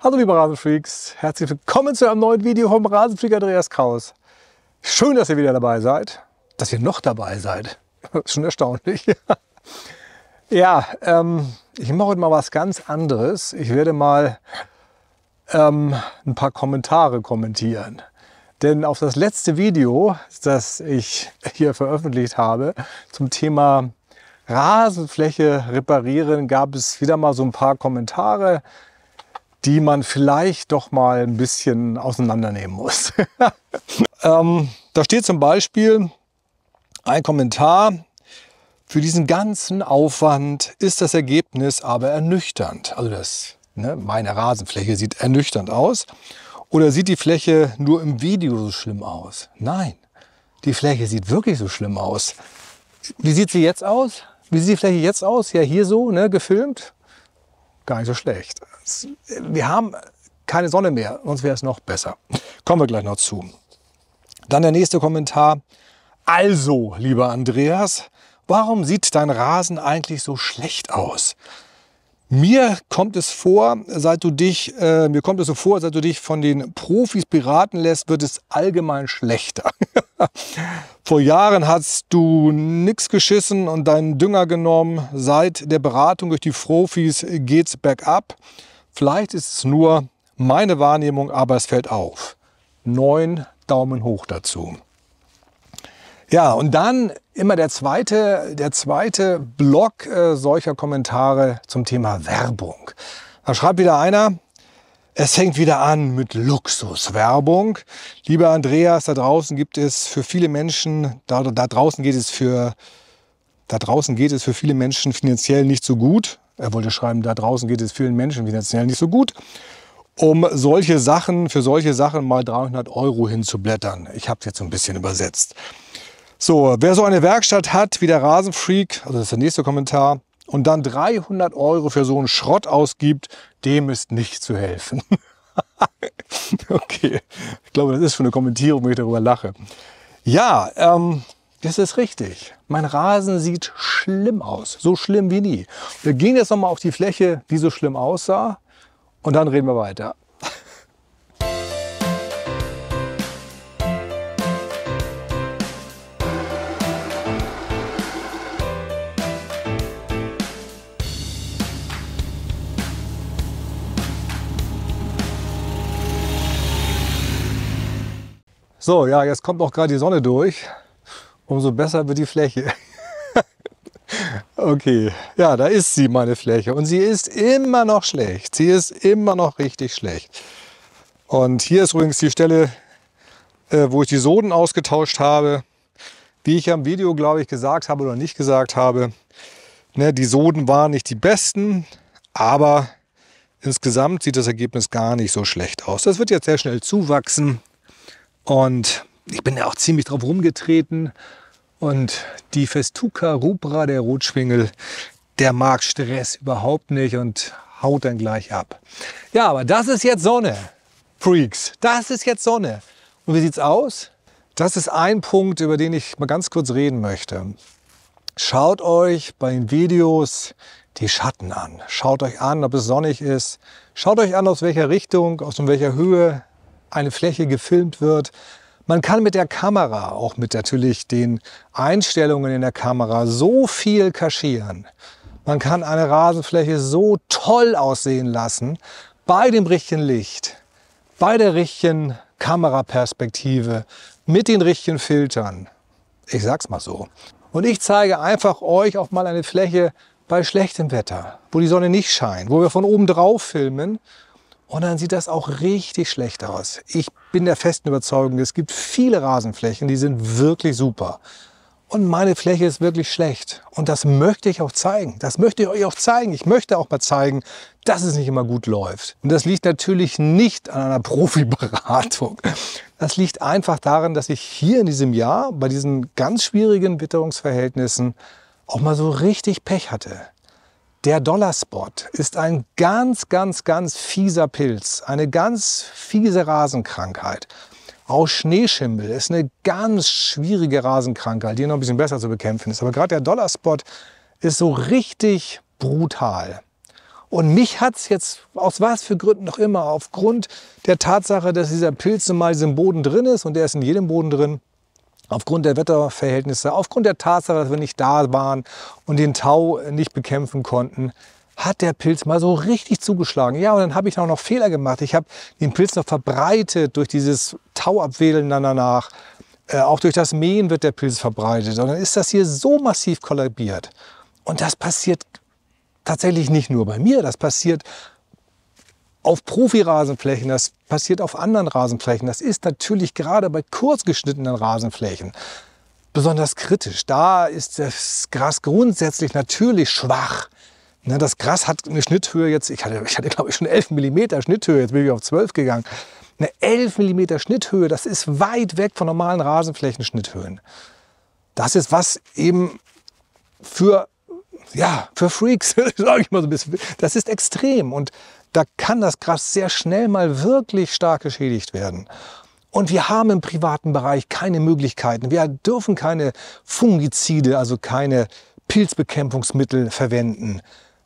Hallo liebe Rasenfreaks, herzlich willkommen zu einem neuen Video vom Rasenfreak Andreas Kraus. Schön, dass ihr wieder dabei seid, dass ihr noch dabei seid. schon erstaunlich. ja, ähm, ich mache heute mal was ganz anderes. Ich werde mal ähm, ein paar Kommentare kommentieren. Denn auf das letzte Video, das ich hier veröffentlicht habe, zum Thema Rasenfläche reparieren, gab es wieder mal so ein paar Kommentare die man vielleicht doch mal ein bisschen auseinandernehmen muss. ähm, da steht zum Beispiel ein Kommentar, für diesen ganzen Aufwand ist das Ergebnis aber ernüchternd. Also das, ne, meine Rasenfläche sieht ernüchternd aus. Oder sieht die Fläche nur im Video so schlimm aus? Nein, die Fläche sieht wirklich so schlimm aus. Wie sieht sie jetzt aus? Wie sieht die Fläche jetzt aus? Ja, hier so, ne, gefilmt. Gar nicht so schlecht wir haben keine Sonne mehr, sonst wäre es noch besser. Kommen wir gleich noch zu. Dann der nächste Kommentar. Also, lieber Andreas, warum sieht dein Rasen eigentlich so schlecht aus? Mir kommt es vor, seit du dich, äh, mir kommt es so vor, seit du dich von den Profis beraten lässt, wird es allgemein schlechter. vor Jahren hast du nichts geschissen und deinen Dünger genommen. Seit der Beratung durch die Profis geht's bergab. Vielleicht ist es nur meine Wahrnehmung, aber es fällt auf. Neun Daumen hoch dazu. Ja, und dann immer der zweite, der zweite Block äh, solcher Kommentare zum Thema Werbung. Da schreibt wieder einer, es fängt wieder an mit Luxuswerbung. Lieber Andreas, da draußen gibt es für viele Menschen, da, da draußen geht es für da draußen geht es für viele Menschen finanziell nicht so gut. Er wollte schreiben, da draußen geht es vielen Menschen finanziell nicht so gut, um solche Sachen, für solche Sachen mal 300 Euro hinzublättern. Ich habe es jetzt so ein bisschen übersetzt. So, wer so eine Werkstatt hat wie der Rasenfreak, also das ist der nächste Kommentar, und dann 300 Euro für so einen Schrott ausgibt, dem ist nicht zu helfen. okay, ich glaube, das ist schon eine Kommentierung, wenn ich darüber lache. Ja, ähm, das ist richtig. Mein Rasen sieht schlimm aus, so schlimm wie nie. Wir gehen jetzt nochmal auf die Fläche, die so schlimm aussah und dann reden wir weiter. So, ja, jetzt kommt auch gerade die Sonne durch umso besser wird die Fläche. okay, ja, da ist sie, meine Fläche. Und sie ist immer noch schlecht. Sie ist immer noch richtig schlecht. Und hier ist übrigens die Stelle, äh, wo ich die Soden ausgetauscht habe. Wie ich am Video, glaube ich, gesagt habe oder nicht gesagt habe, ne, die Soden waren nicht die besten, aber insgesamt sieht das Ergebnis gar nicht so schlecht aus. Das wird jetzt sehr schnell zuwachsen und ich bin ja auch ziemlich drauf rumgetreten. Und die Festuca rubra, der Rotschwingel, der mag Stress überhaupt nicht und haut dann gleich ab. Ja, aber das ist jetzt Sonne, Freaks. Das ist jetzt Sonne. Und wie sieht's aus? Das ist ein Punkt, über den ich mal ganz kurz reden möchte. Schaut euch bei den Videos die Schatten an. Schaut euch an, ob es sonnig ist. Schaut euch an, aus welcher Richtung, aus welcher Höhe eine Fläche gefilmt wird. Man kann mit der Kamera, auch mit natürlich den Einstellungen in der Kamera, so viel kaschieren. Man kann eine Rasenfläche so toll aussehen lassen, bei dem richtigen Licht, bei der richtigen Kameraperspektive, mit den richtigen Filtern. Ich sag's mal so. Und ich zeige einfach euch auch mal eine Fläche bei schlechtem Wetter, wo die Sonne nicht scheint, wo wir von oben drauf filmen und dann sieht das auch richtig schlecht aus. Ich bin der festen Überzeugung, es gibt viele Rasenflächen, die sind wirklich super. Und meine Fläche ist wirklich schlecht. Und das möchte ich auch zeigen. Das möchte ich euch auch zeigen. Ich möchte auch mal zeigen, dass es nicht immer gut läuft. Und das liegt natürlich nicht an einer Profiberatung. Das liegt einfach daran, dass ich hier in diesem Jahr bei diesen ganz schwierigen Witterungsverhältnissen auch mal so richtig Pech hatte. Der Dollarspot ist ein ganz, ganz, ganz fieser Pilz, eine ganz fiese Rasenkrankheit. Auch Schneeschimmel ist eine ganz schwierige Rasenkrankheit, die noch ein bisschen besser zu bekämpfen ist. Aber gerade der Dollarspot ist so richtig brutal. Und mich hat es jetzt, aus was für Gründen noch immer, aufgrund der Tatsache, dass dieser Pilz nun mal im Boden drin ist und der ist in jedem Boden drin, aufgrund der Wetterverhältnisse, aufgrund der Tatsache, dass wir nicht da waren und den Tau nicht bekämpfen konnten, hat der Pilz mal so richtig zugeschlagen. Ja, und dann habe ich auch noch Fehler gemacht. Ich habe den Pilz noch verbreitet durch dieses Tauabwedeln danach. Äh, auch durch das Mähen wird der Pilz verbreitet. Und dann ist das hier so massiv kollabiert. Und das passiert tatsächlich nicht nur bei mir, das passiert auf Profi-Rasenflächen, das passiert auf anderen Rasenflächen. Das ist natürlich gerade bei kurz geschnittenen Rasenflächen besonders kritisch. Da ist das Gras grundsätzlich natürlich schwach. Ne, das Gras hat eine Schnitthöhe jetzt, ich hatte, ich hatte glaube ich schon 11 mm Schnitthöhe, jetzt bin ich auf 12 gegangen. Eine 11 mm Schnitthöhe, das ist weit weg von normalen Rasenflächenschnitthöhen. Das ist was eben für, ja, für Freaks, sage ich mal so ein bisschen, das ist extrem. Und da kann das Gras sehr schnell mal wirklich stark geschädigt werden. Und wir haben im privaten Bereich keine Möglichkeiten. Wir dürfen keine Fungizide, also keine Pilzbekämpfungsmittel verwenden.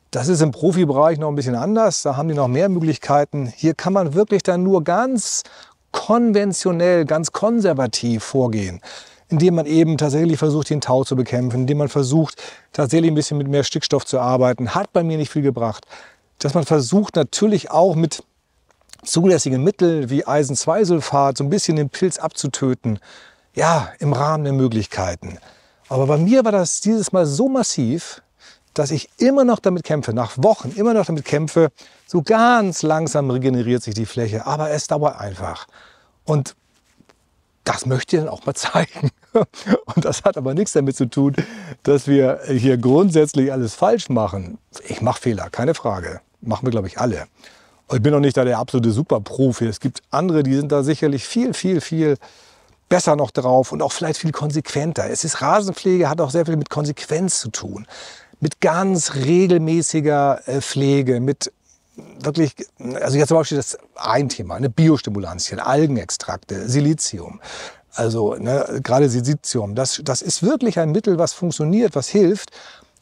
Das ist im Profibereich noch ein bisschen anders. Da haben die noch mehr Möglichkeiten. Hier kann man wirklich dann nur ganz konventionell, ganz konservativ vorgehen indem man eben tatsächlich versucht, den Tau zu bekämpfen, indem man versucht, tatsächlich ein bisschen mit mehr Stickstoff zu arbeiten. Hat bei mir nicht viel gebracht dass man versucht natürlich auch mit zulässigen Mitteln wie Eisen-2-Sulfat so ein bisschen den Pilz abzutöten. Ja, im Rahmen der Möglichkeiten. Aber bei mir war das dieses Mal so massiv, dass ich immer noch damit kämpfe, nach Wochen immer noch damit kämpfe, so ganz langsam regeneriert sich die Fläche, aber es dauert einfach. Und das möchte ich dann auch mal zeigen. Und das hat aber nichts damit zu tun, dass wir hier grundsätzlich alles falsch machen. Ich mache Fehler, keine Frage. Machen wir, glaube ich, alle. Und ich bin auch nicht da der absolute Superprofi. Es gibt andere, die sind da sicherlich viel, viel, viel besser noch drauf und auch vielleicht viel konsequenter. Es ist Rasenpflege, hat auch sehr viel mit Konsequenz zu tun. Mit ganz regelmäßiger äh, Pflege, mit wirklich, also jetzt zum Beispiel das ein Thema, eine Biostimulantien, Algenextrakte, Silizium, also ne, gerade Silizium, das, das ist wirklich ein Mittel, was funktioniert, was hilft.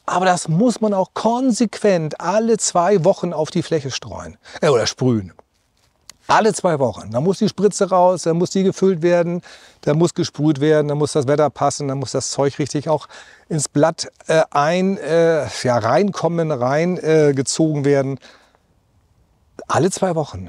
Aber das muss man auch konsequent alle zwei Wochen auf die Fläche streuen äh, oder sprühen. Alle zwei Wochen. Da muss die Spritze raus, da muss die gefüllt werden, da muss gesprüht werden, da muss das Wetter passen, da muss das Zeug richtig auch ins Blatt äh, ein, äh, ja, reinkommen, reingezogen äh, werden. Alle zwei Wochen.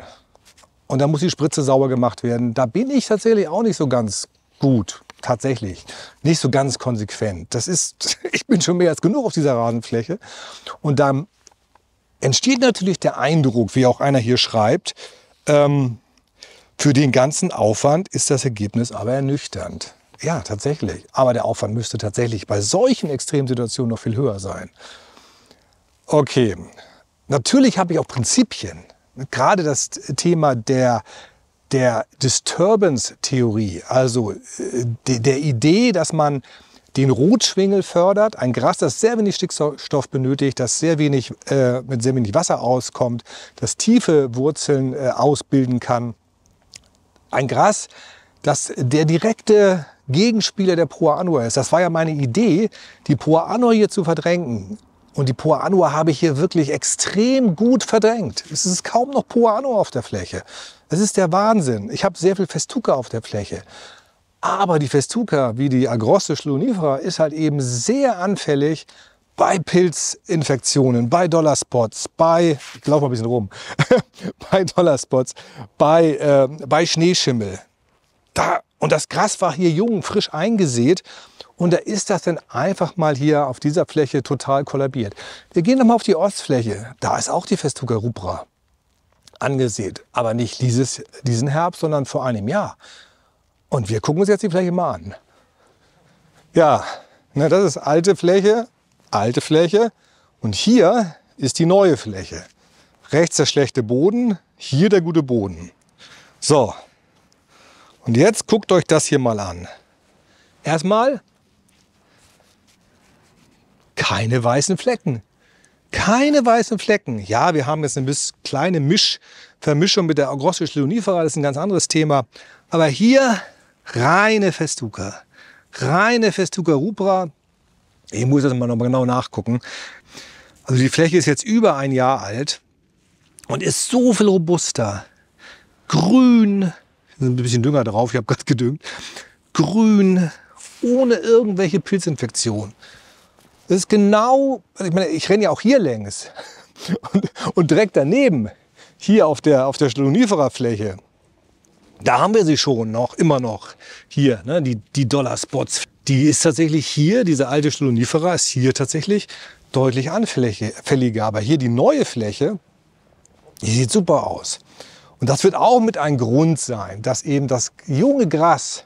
Und da muss die Spritze sauber gemacht werden. Da bin ich tatsächlich auch nicht so ganz gut, tatsächlich. Nicht so ganz konsequent. Das ist, ich bin schon mehr als genug auf dieser Rasenfläche. Und dann entsteht natürlich der Eindruck, wie auch einer hier schreibt, ähm, für den ganzen Aufwand ist das Ergebnis aber ernüchternd. Ja, tatsächlich. Aber der Aufwand müsste tatsächlich bei solchen Extremsituationen noch viel höher sein. Okay, natürlich habe ich auch Prinzipien. Gerade das Thema der der Disturbance-Theorie, also äh, der Idee, dass man den Rotschwingel fördert, ein Gras, das sehr wenig Stickstoff benötigt, das sehr wenig, äh, mit sehr wenig Wasser auskommt, das tiefe Wurzeln äh, ausbilden kann. Ein Gras, das der direkte Gegenspieler der Poa Anua ist. Das war ja meine Idee, die Poa Anua hier zu verdrängen. Und die Poa Anua habe ich hier wirklich extrem gut verdrängt. Es ist kaum noch Poa Anua auf der Fläche. Das ist der Wahnsinn. Ich habe sehr viel Festuca auf der Fläche. Aber die Festuca, wie die Agrosse schlunifera, ist halt eben sehr anfällig bei Pilzinfektionen, bei Dollarspots, bei, ich laufe ein bisschen rum, bei Dollarspots, bei, äh, bei Schneeschimmel. Da, und das Gras war hier jung, frisch eingesät. Und da ist das dann einfach mal hier auf dieser Fläche total kollabiert. Wir gehen nochmal auf die Ostfläche. Da ist auch die Festuca rubra angesät. Aber nicht dieses, diesen Herbst, sondern vor einem Jahr. Und wir gucken uns jetzt die Fläche mal an. Ja, na, das ist alte Fläche, alte Fläche. Und hier ist die neue Fläche. Rechts der schlechte Boden, hier der gute Boden. So, und jetzt guckt euch das hier mal an. Erstmal keine weißen Flecken keine weißen Flecken. Ja, wir haben jetzt eine kleine Mischvermischung mit der Agrosse Leonifera, das ist ein ganz anderes Thema. Aber hier reine Festuca, reine Festuca Rupra. Ich muss das mal nochmal genau nachgucken. Also die Fläche ist jetzt über ein Jahr alt und ist so viel robuster. Grün, ein bisschen Dünger drauf, ich habe gerade gedüngt. Grün, ohne irgendwelche Pilzinfektion. Das ist genau, also ich meine, ich renne ja auch hier längs und, und direkt daneben, hier auf der, auf der Stoloniferer-Fläche, da haben wir sie schon noch, immer noch hier, ne, die, die Dollar-Spots. Die ist tatsächlich hier, diese alte Stolonifera ist hier tatsächlich deutlich anfälliger. Aber hier die neue Fläche, die sieht super aus. Und das wird auch mit ein Grund sein, dass eben das junge Gras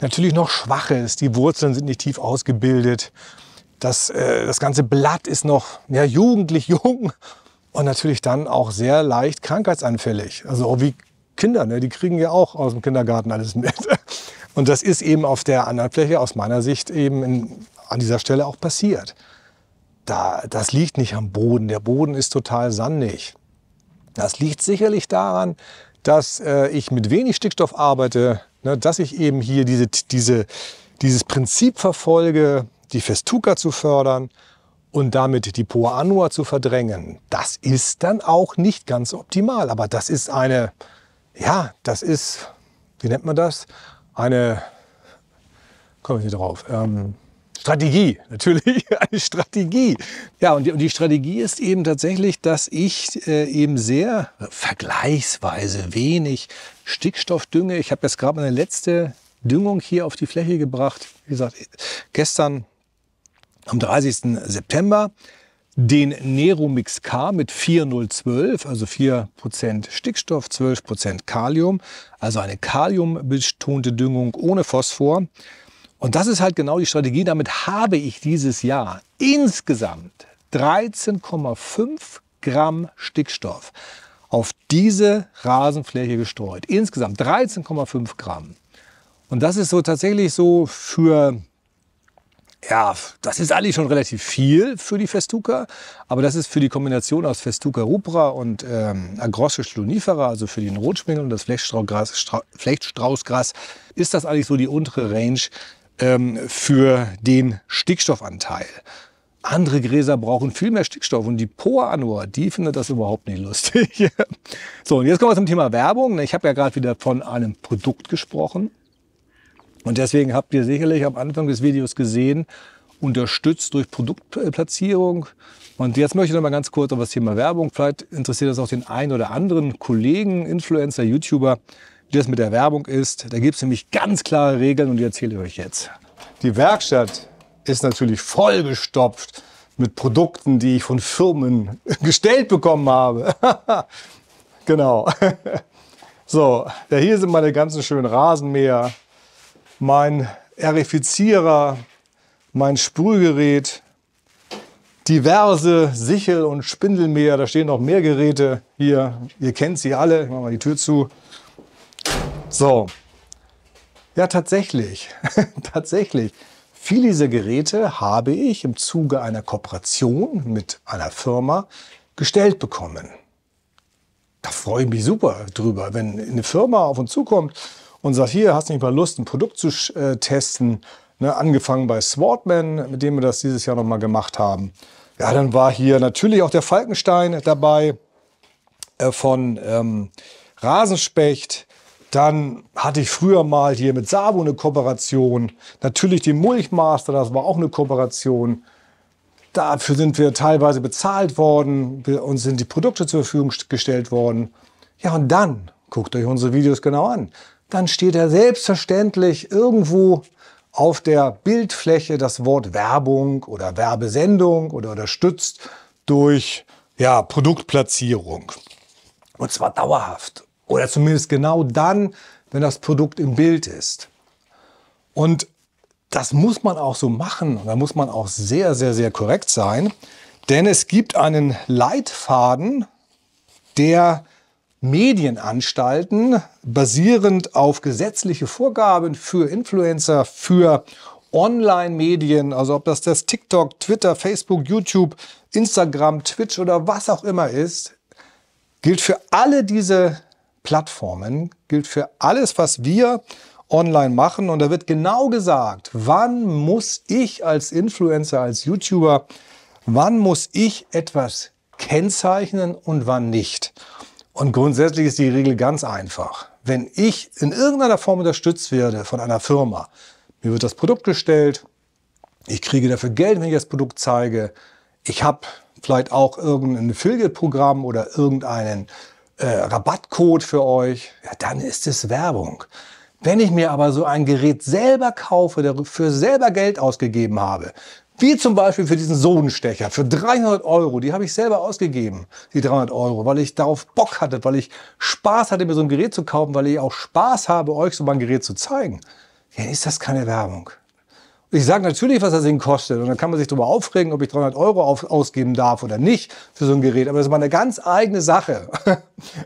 natürlich noch schwach ist. Die Wurzeln sind nicht tief ausgebildet. Das, äh, das ganze Blatt ist noch ja, jugendlich jung und natürlich dann auch sehr leicht krankheitsanfällig. Also auch wie Kinder, ne? die kriegen ja auch aus dem Kindergarten alles mit. Und das ist eben auf der anderen Fläche aus meiner Sicht eben in, an dieser Stelle auch passiert. Da, das liegt nicht am Boden. Der Boden ist total sandig. Das liegt sicherlich daran, dass äh, ich mit wenig Stickstoff arbeite, ne, dass ich eben hier diese, diese, dieses Prinzip verfolge, die Festuca zu fördern und damit die Poa Anua zu verdrängen, das ist dann auch nicht ganz optimal. Aber das ist eine, ja, das ist, wie nennt man das? Eine, komme ich nicht drauf, ähm, Strategie, natürlich, eine Strategie. Ja, und die, und die, Strategie ist eben tatsächlich, dass ich äh, eben sehr vergleichsweise wenig Stickstoff dünge. Ich habe jetzt gerade meine letzte Düngung hier auf die Fläche gebracht. Wie gesagt, gestern am 30. September den Neromix K mit 4012, also 4% Stickstoff, 12% Kalium, also eine kaliumbetonte Düngung ohne Phosphor. Und das ist halt genau die Strategie. Damit habe ich dieses Jahr insgesamt 13,5 Gramm Stickstoff auf diese Rasenfläche gestreut. Insgesamt 13,5 Gramm. Und das ist so tatsächlich so für ja, das ist eigentlich schon relativ viel für die Festuca, aber das ist für die Kombination aus Festuca rubra und ähm, Agrosse stolonifera, also für den Rotschwingel und das Flechtstrauchgras, Flechtstraußgras, ist das eigentlich so die untere Range ähm, für den Stickstoffanteil. Andere Gräser brauchen viel mehr Stickstoff und die Poa Anua, die findet das überhaupt nicht lustig. so, und jetzt kommen wir zum Thema Werbung. Ich habe ja gerade wieder von einem Produkt gesprochen. Und deswegen habt ihr sicherlich am Anfang des Videos gesehen, unterstützt durch Produktplatzierung. Und jetzt möchte ich noch mal ganz kurz auf das Thema Werbung. Vielleicht interessiert das auch den einen oder anderen Kollegen, Influencer, YouTuber, wie das mit der Werbung ist. Da gibt es nämlich ganz klare Regeln und die erzähle ich euch jetzt. Die Werkstatt ist natürlich vollgestopft mit Produkten, die ich von Firmen gestellt bekommen habe. genau. so, ja, hier sind meine ganzen schönen Rasenmäher mein Aerifizierer, mein Sprühgerät, diverse Sichel- und Spindelmäher. Da stehen noch mehr Geräte hier. Ihr kennt sie alle. Ich mache mal die Tür zu. So. Ja, tatsächlich. tatsächlich. Viele dieser Geräte habe ich im Zuge einer Kooperation mit einer Firma gestellt bekommen. Da freue ich mich super drüber, wenn eine Firma auf uns zukommt und sagt, hier, hast du nicht mal Lust, ein Produkt zu äh, testen? Ne, angefangen bei Swordman, mit dem wir das dieses Jahr nochmal gemacht haben. Ja, dann war hier natürlich auch der Falkenstein dabei äh, von ähm, Rasenspecht. Dann hatte ich früher mal hier mit Sabo eine Kooperation. Natürlich die Mulchmaster, das war auch eine Kooperation. Dafür sind wir teilweise bezahlt worden, und sind die Produkte zur Verfügung gestellt worden. Ja, und dann guckt euch unsere Videos genau an dann steht er selbstverständlich irgendwo auf der Bildfläche das Wort Werbung oder Werbesendung oder unterstützt durch ja, Produktplatzierung. Und zwar dauerhaft. Oder zumindest genau dann, wenn das Produkt im Bild ist. Und das muss man auch so machen. da muss man auch sehr, sehr, sehr korrekt sein. Denn es gibt einen Leitfaden, der Medienanstalten basierend auf gesetzliche Vorgaben für Influencer, für Online-Medien, also ob das das TikTok, Twitter, Facebook, YouTube, Instagram, Twitch oder was auch immer ist, gilt für alle diese Plattformen, gilt für alles, was wir online machen. Und da wird genau gesagt, wann muss ich als Influencer, als YouTuber, wann muss ich etwas kennzeichnen und wann nicht. Und grundsätzlich ist die Regel ganz einfach. Wenn ich in irgendeiner Form unterstützt werde von einer Firma, mir wird das Produkt gestellt, ich kriege dafür Geld, wenn ich das Produkt zeige, ich habe vielleicht auch irgendein Affiliate-Programm oder irgendeinen äh, Rabattcode für euch, ja, dann ist es Werbung. Wenn ich mir aber so ein Gerät selber kaufe, dafür selber Geld ausgegeben habe, wie zum Beispiel für diesen Sohnenstecher für 300 Euro. Die habe ich selber ausgegeben, die 300 Euro, weil ich darauf Bock hatte, weil ich Spaß hatte, mir so ein Gerät zu kaufen, weil ich auch Spaß habe, euch so mein Gerät zu zeigen. Ja, ist das keine Werbung. Ich sage natürlich, was das Ding kostet. Und dann kann man sich darüber aufregen, ob ich 300 Euro auf, ausgeben darf oder nicht für so ein Gerät. Aber das ist mal eine ganz eigene Sache.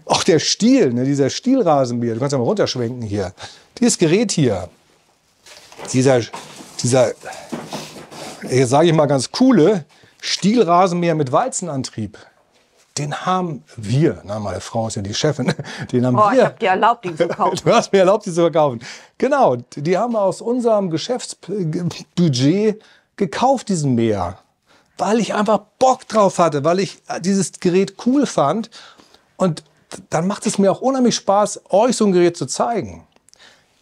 auch der Stiel, ne, dieser Stielrasenmäher, du kannst ja mal runterschwenken hier. Dieses Gerät hier, dieser, dieser jetzt äh, sage ich mal ganz coole, Stielrasenmäher mit Walzenantrieb. Den haben wir, na, meine Frau ist ja die Chefin, den haben oh, wir. Ich habe dir erlaubt, ihn zu kaufen. Du hast mir erlaubt, ihn zu verkaufen. Genau, die haben wir aus unserem Geschäftsbudget gekauft, diesen Mäher. Weil ich einfach Bock drauf hatte, weil ich äh, dieses Gerät cool fand. Und dann macht es mir auch unheimlich Spaß, euch so ein Gerät zu zeigen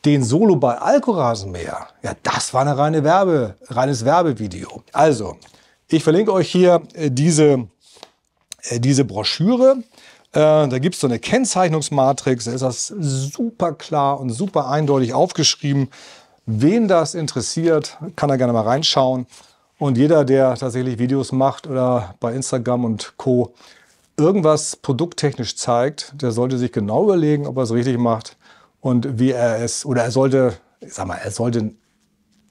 den Solo bei Alkorasenmäher, ja, das war ein reine Werbe, reines Werbevideo. Also, ich verlinke euch hier äh, diese, äh, diese Broschüre. Äh, da gibt es so eine Kennzeichnungsmatrix, da ist das super klar und super eindeutig aufgeschrieben. Wen das interessiert, kann er gerne mal reinschauen. Und jeder, der tatsächlich Videos macht oder bei Instagram und Co. irgendwas produkttechnisch zeigt, der sollte sich genau überlegen, ob er es richtig macht und wie er es, oder er sollte, ich sag mal, er sollte,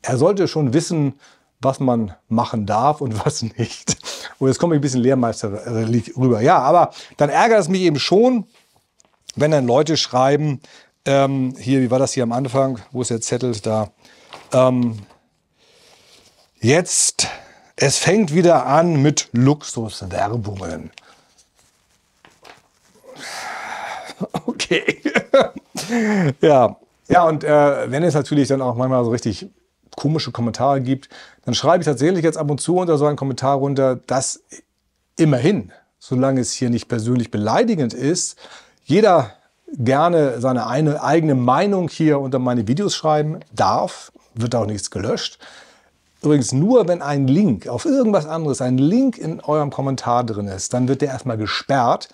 er sollte schon wissen, was man machen darf und was nicht. Und jetzt komme ich ein bisschen lehrmeisterlich rüber. Ja, aber dann ärgert es mich eben schon, wenn dann Leute schreiben, ähm, hier, wie war das hier am Anfang? Wo ist der Zettel? Da. Ähm, jetzt, es fängt wieder an mit Luxuswerbungen. Okay. ja. Ja, und äh, wenn es natürlich dann auch manchmal so richtig komische Kommentare gibt, dann schreibe ich tatsächlich jetzt ab und zu unter so einen Kommentar runter, dass immerhin, solange es hier nicht persönlich beleidigend ist, jeder gerne seine eine eigene Meinung hier unter meine Videos schreiben darf, wird auch nichts gelöscht. Übrigens nur, wenn ein Link auf irgendwas anderes, ein Link in eurem Kommentar drin ist, dann wird der erstmal gesperrt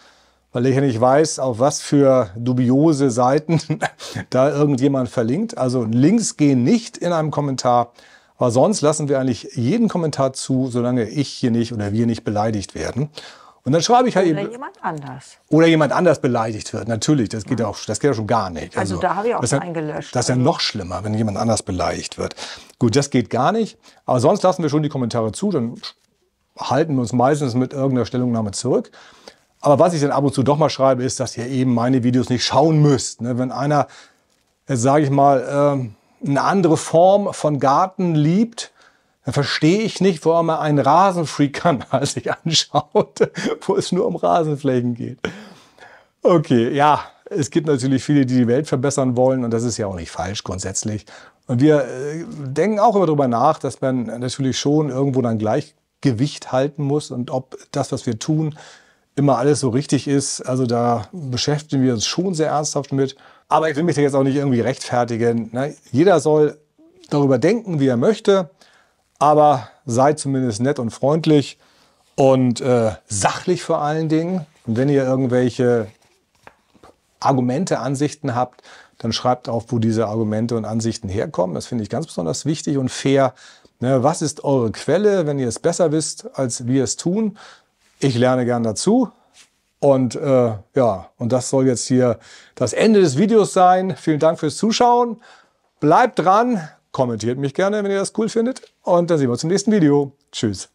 weil ich ja nicht weiß, auf was für dubiose Seiten da irgendjemand verlinkt. Also Links gehen nicht in einem Kommentar. Aber sonst lassen wir eigentlich jeden Kommentar zu, solange ich hier nicht oder wir nicht beleidigt werden. Und dann schreibe ich halt oder eben. Oder jemand anders. Oder jemand anders beleidigt wird. Natürlich, das geht ja auch, das geht ja schon gar nicht. Also, also da habe ich auch schon eingelöscht. Das ist ja also noch schlimmer, wenn jemand anders beleidigt wird. Gut, das geht gar nicht. Aber sonst lassen wir schon die Kommentare zu, dann halten wir uns meistens mit irgendeiner Stellungnahme zurück. Aber was ich dann ab und zu doch mal schreibe, ist, dass ihr eben meine Videos nicht schauen müsst. Ne? Wenn einer, äh, sage ich mal, ähm, eine andere Form von Garten liebt, dann verstehe ich nicht, warum er einen Rasenfreak-Kanal sich anschaut, wo es nur um Rasenflächen geht. Okay, ja, es gibt natürlich viele, die die Welt verbessern wollen und das ist ja auch nicht falsch grundsätzlich. Und wir äh, denken auch immer darüber nach, dass man natürlich schon irgendwo dann Gleichgewicht halten muss und ob das, was wir tun, immer alles so richtig ist. Also da beschäftigen wir uns schon sehr ernsthaft mit. Aber ich will mich da jetzt auch nicht irgendwie rechtfertigen. Ne? Jeder soll darüber denken, wie er möchte, aber seid zumindest nett und freundlich und äh, sachlich vor allen Dingen. Und wenn ihr irgendwelche Argumente, Ansichten habt, dann schreibt auf, wo diese Argumente und Ansichten herkommen. Das finde ich ganz besonders wichtig und fair. Ne? Was ist eure Quelle, wenn ihr es besser wisst, als wir es tun? Ich lerne gern dazu. Und äh, ja, und das soll jetzt hier das Ende des Videos sein. Vielen Dank fürs Zuschauen. Bleibt dran, kommentiert mich gerne, wenn ihr das cool findet. Und dann sehen wir uns im nächsten Video. Tschüss.